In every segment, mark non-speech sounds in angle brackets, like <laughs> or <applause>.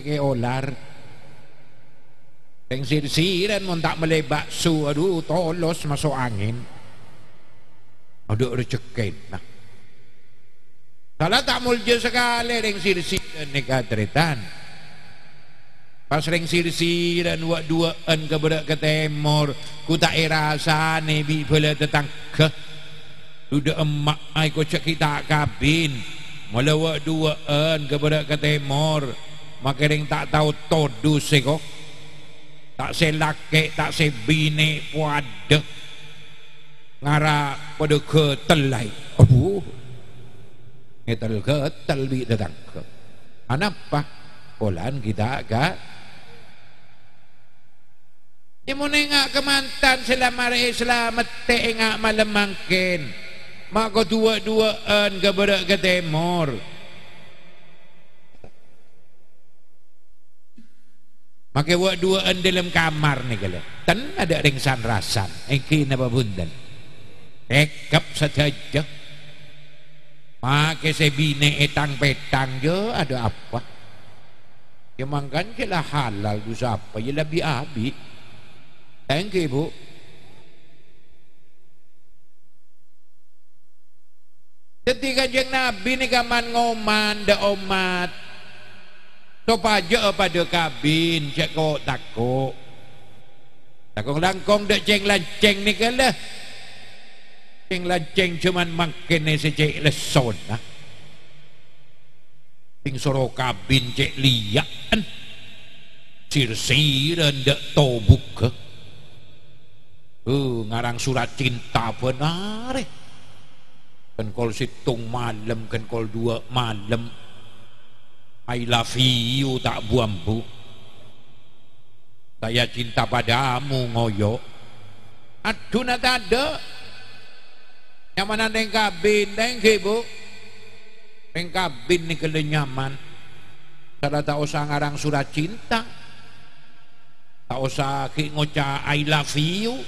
ke olar yang sirsiran pun tak melebak su aduh tolos masuk angin aduh rejekin nah. kalau tak mulja sekali yang sirsiran ni katritan pas yang sirsiran buat dua en kepada ke temur ku tak rasa nebi pula tetang ke duduk emak ay kocak kita kabin malah wak dua en kepada ke temur makering tak tahu todu seko tak se lake tak se bini puade ngara pada ke telai lah abu ngetel ke telbi datang ke kenapa polan kita agak Ya mune ngak kemantan selama rei selamat te malam mangkin. Mak dua-duaan ke berak ke timur. Maka buat dua dalam kamar ni kalau tan ada ringsan rasa, engkau napa bunden? Ekap saja. Maka saya etang petang je ada apa? Ya kan, je lah halal tu siapa? Ya lebih abi. Thank you bu. Ketika jeng nabi ni kaman ngoman, omat, tu pajak pada kabin cek kau takut takut langkong dek ceng lanceng ni kalah ceng lanceng cuman makin ni secek leson lah ha? ting suruh kabin cek liat kan sir-sir dek tobuk ke uh, ngarang surat cinta benar eh kan kol situng malam kan kol dua malam I love you tak bu, saya cinta padamu ngoyo aduh nak ada nyamanan yang kabin thank you bu yang kabin ni kena nyaman kalau tak usah ngarang surat cinta tak usah ki ngoca I love you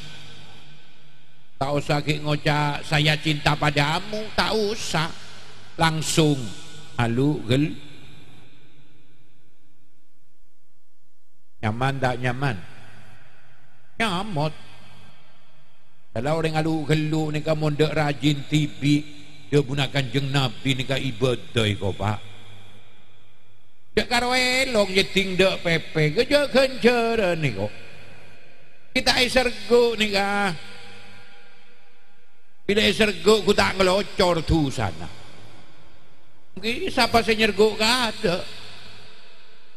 tak usah ki ngoca saya cinta padamu tak usah langsung halu gel nyaman tak nyaman nyamot kalau orang alu gelu ni kamu ndak rajin tibi dia gunakan jeng nabi ni ka ibadah kau pak dia karo elok je ting dak pepe ke je kencer ni kau kita isergo ni ka bila isergo ku tak ngelocor tu sana mungkin siapa senyergo ka ada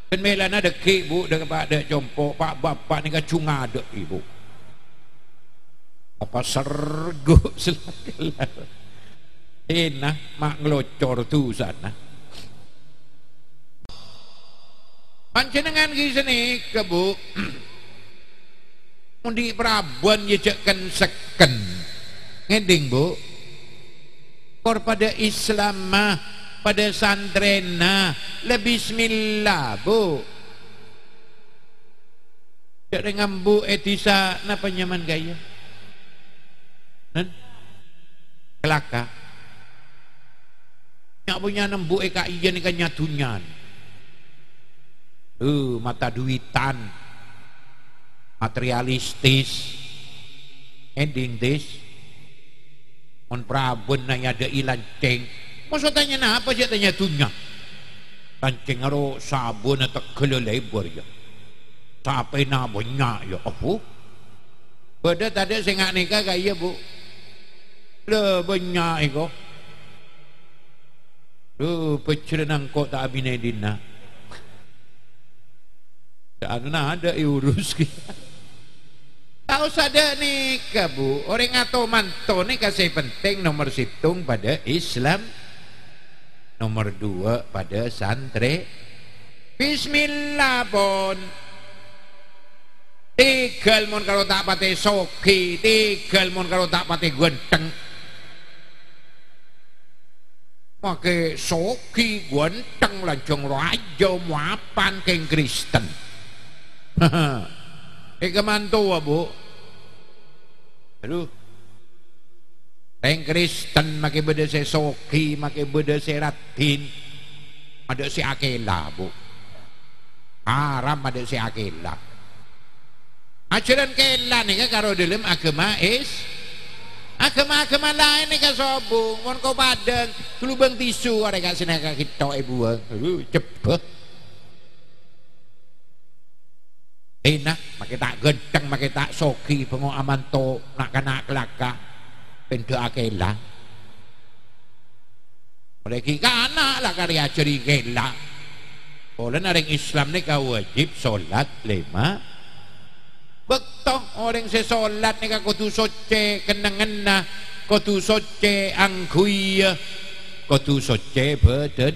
dan melan ada kek bu dengan pak ada jompo pak bapa ni kan cunga ada ibu. Apa sergu <laughs> selakelar. Enak mak ngelocor tu sana. Pancenengan ki sini ke bu. <clears throat> Mundi Perabuan jejakkan seken. Ngeding bu. Kor pada Islamah pada santrena le bismillah bu Dek dengan bu etisa napa nyaman gaya kelaka Nak punya enam bu eka iya ni kan nyatunyan uh, mata duitan materialistis ending this on prabun na ada ilan ceng Masa tanya nak apa saya tanya tunya. Pancing aro sabun atau kelo bor ya. Tapi nak banyak ya apa? Beda tadi saya nak nikah kaya bu. Le banyak ego. Lu pecerenan kau tak abine dina. Tak ada nak ada urus kita. Tak usah ada nikah bu. Orang atau mantu ni kasih penting nomor situng pada Islam. Nomor dua pada santri Bismillah pun Tiga mon kalau tak pati soki tiga mon kalau tak pati guenteng Maka soki guenteng Lancong raja muapan keng Kristen <laughs> Hehehe Ikan Mantua bu Aduh Eng Kristen makai beda saya soki, makai beda saya ratin. Ada si akela bu. Arab ada si akela. Ajaran kela ni kan kalau dalam agama is agama-agama lain ni kan sobung. Mon kau badan, lubang tisu ada kat sini kan kita ibu. Eh? Uh, cepat. Enak, makai tak gedeng, makai tak soki, pengu aman nak kena ben doa kela oleh kita anak lah karya ceri kela oleh orang Islam ni kau wajib solat lima betul orang se solat ni kau tu soce kenangan lah, kau tu soce angkui ya. ya. kau tu soce badan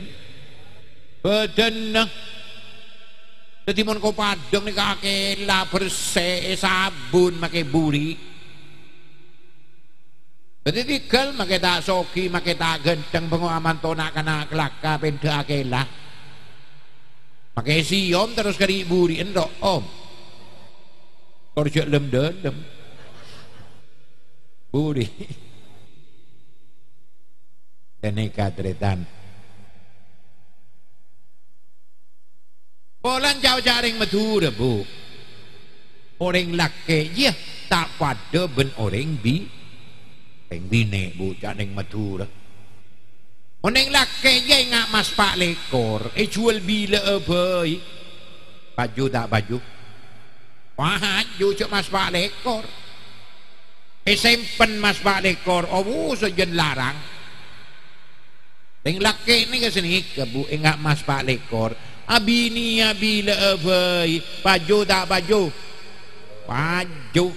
badan jadi mon kau padang ni kau kela bersih sabun pakai burik jadi dikel maka tak soki maka tak genteng penguaman tona kena kelaka benda akela. Maka si om terus kari buri endok om. Korjak lem dendem. Buri. <laughs> Ini kadretan. Polan jauh jaring metu debu. Orang laki ya tak pada ben orang bi. Teng bine bu cak neng madura. Oneng oh, lak kaya ngak mas pak lekor. Eh jual bila abai. Eh, baju tak baju. Wah haju cak mas pak lekor. Eh simpen mas pak lekor. Oh bu sejen larang. Teng lak kaya ni kesini kebu eh, ngak mas pak lekor. Abini ah, abila ah, abai. Eh, baju tak baju. Baju. Baju.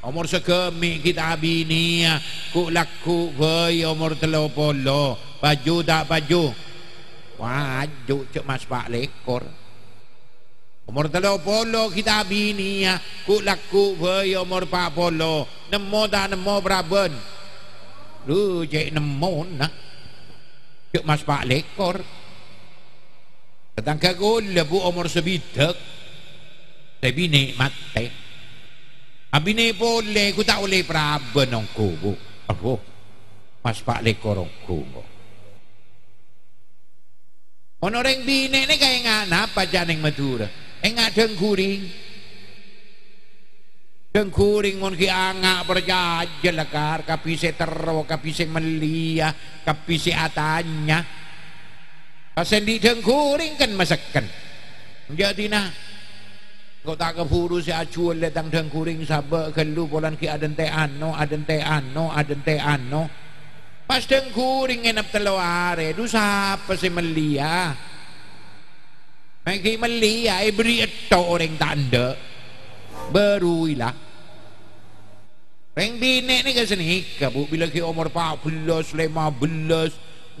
Umur sekemi kita bini ya. Ku laku Hei umur telur polo Baju tak baju Baju cik mas pak lekor Umur telur polo kita bini ya. Ku laku Hei umur pak polo Nemo tak nemo braben Lu cik nemo nak Cik mas pak lekor Tetangka ku lebu umur sebidak Tapi ni teh Abi ni boleh, aku tak boleh praba nongku. Oh, mas pak lekorongku. Onoreng bini ni kaya ngan apa janing madura? Engah dengkuring, dengkuring mungkin anga berjaja lekar, lah, kapi se terowo, kapi se melia, kapi se atanya. Pasen di dengkuring kan masakan. Jadi nak kau tak ke furu si acuul letang dengkuring sabak kelu polan ki adente ano adente ano adente ano pas dengkuring enap telo are du sapa si melia Mengki melia ibri eto orang tanda beruila Orang bini ni ke sini bu bila ki umur 14 15 16 15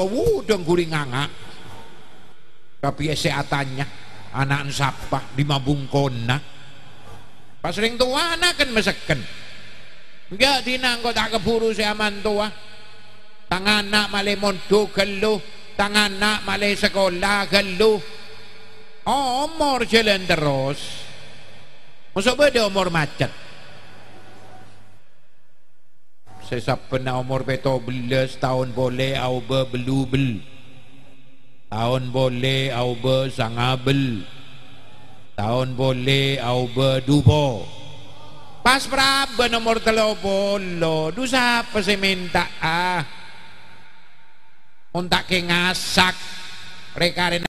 oh, wuh dengkuring angak tapi saya tanya anak sapa di mabung kona pas ring tua anak kan meseken enggak dina engkau tak keburu saya aman tua tangan nak malai mondo geluh tangan nak malai sekolah geluh omor oh, jalan terus masuk beda omor macet saya sapa nak omor petobles tahun boleh au belu belu Tahun boleh au bersangabel Tahun boleh au berdupo Pas berapa nomor telopolo Du siapa sih minta ah Untak ke ngasak Rekarin